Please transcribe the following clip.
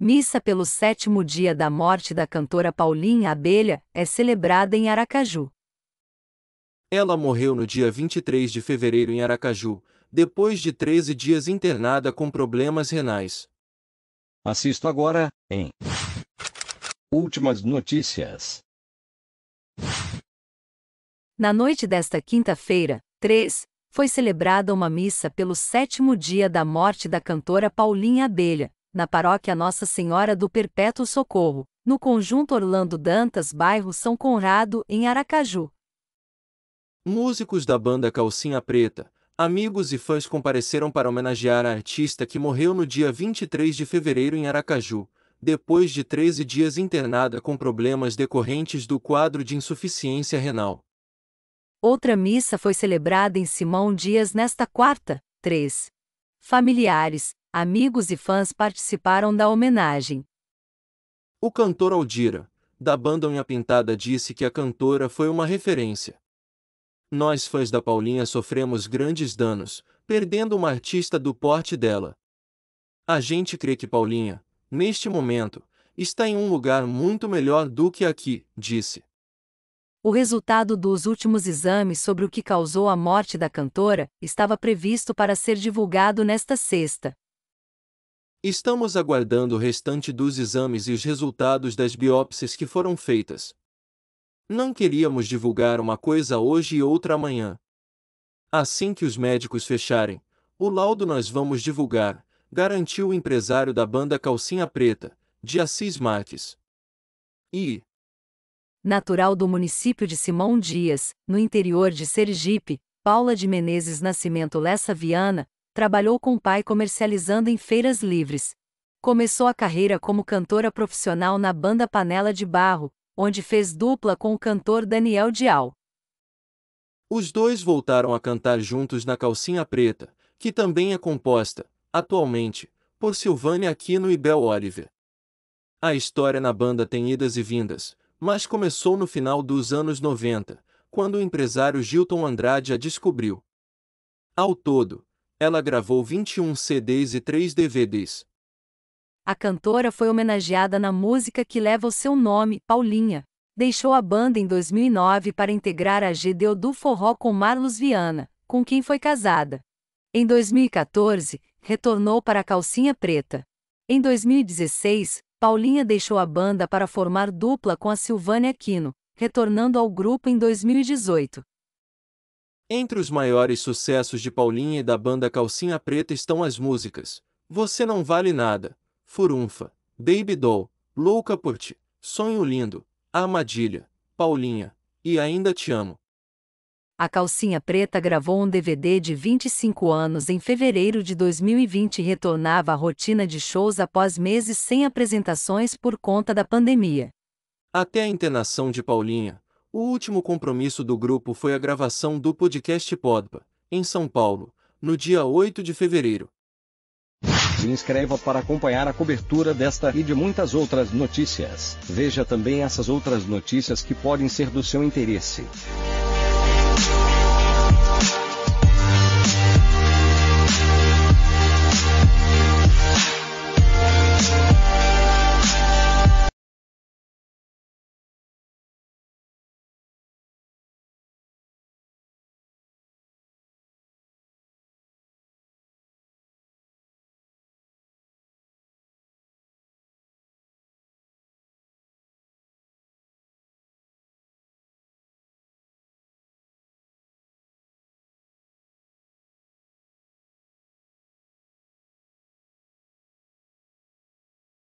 Missa pelo sétimo dia da morte da cantora Paulinha Abelha é celebrada em Aracaju. Ela morreu no dia 23 de fevereiro em Aracaju, depois de 13 dias internada com problemas renais. Assisto agora, em Últimas notícias. Na noite desta quinta-feira, 3, foi celebrada uma missa pelo sétimo dia da morte da cantora Paulinha Abelha, na paróquia Nossa Senhora do Perpétuo Socorro, no conjunto Orlando Dantas, bairro São Conrado, em Aracaju. Músicos da banda Calcinha Preta, amigos e fãs compareceram para homenagear a artista que morreu no dia 23 de fevereiro em Aracaju, depois de 13 dias internada com problemas decorrentes do quadro de insuficiência renal. Outra missa foi celebrada em Simão Dias nesta quarta, 3. Familiares, Amigos e fãs participaram da homenagem. O cantor Aldira, da banda Unha Pintada, disse que a cantora foi uma referência. Nós fãs da Paulinha sofremos grandes danos, perdendo uma artista do porte dela. A gente crê que Paulinha, neste momento, está em um lugar muito melhor do que aqui, disse. O resultado dos últimos exames sobre o que causou a morte da cantora estava previsto para ser divulgado nesta sexta. Estamos aguardando o restante dos exames e os resultados das biópsias que foram feitas. Não queríamos divulgar uma coisa hoje e outra amanhã. Assim que os médicos fecharem, o laudo nós vamos divulgar, garantiu o empresário da banda Calcinha Preta, de Assis Marques. E. Natural do município de Simão Dias, no interior de Sergipe, Paula de Menezes Nascimento Lessa Viana, trabalhou com o pai comercializando em feiras livres. Começou a carreira como cantora profissional na banda Panela de Barro, onde fez dupla com o cantor Daniel Dial. Os dois voltaram a cantar juntos na Calcinha Preta, que também é composta, atualmente, por Silvânia Aquino e Bel Oliver. A história na banda tem idas e vindas, mas começou no final dos anos 90, quando o empresário Gilton Andrade a descobriu. Ao todo, ela gravou 21 CDs e 3 DVDs. A cantora foi homenageada na música que leva o seu nome, Paulinha. Deixou a banda em 2009 para integrar a GDO do Forró com Marlos Viana, com quem foi casada. Em 2014, retornou para a Calcinha Preta. Em 2016, Paulinha deixou a banda para formar dupla com a Silvânia Aquino, retornando ao grupo em 2018. Entre os maiores sucessos de Paulinha e da banda Calcinha Preta estão as músicas Você Não Vale Nada, Furunfa, Baby Doll, Louca por Ti, Sonho Lindo, Armadilha, Paulinha e Ainda Te Amo. A Calcinha Preta gravou um DVD de 25 anos em fevereiro de 2020 e retornava à rotina de shows após meses sem apresentações por conta da pandemia. Até a internação de Paulinha, o último compromisso do grupo foi a gravação do podcast Podpa, em São Paulo, no dia 8 de fevereiro. Se inscreva para acompanhar a cobertura desta e de muitas outras notícias. Veja também essas outras notícias que podem ser do seu interesse.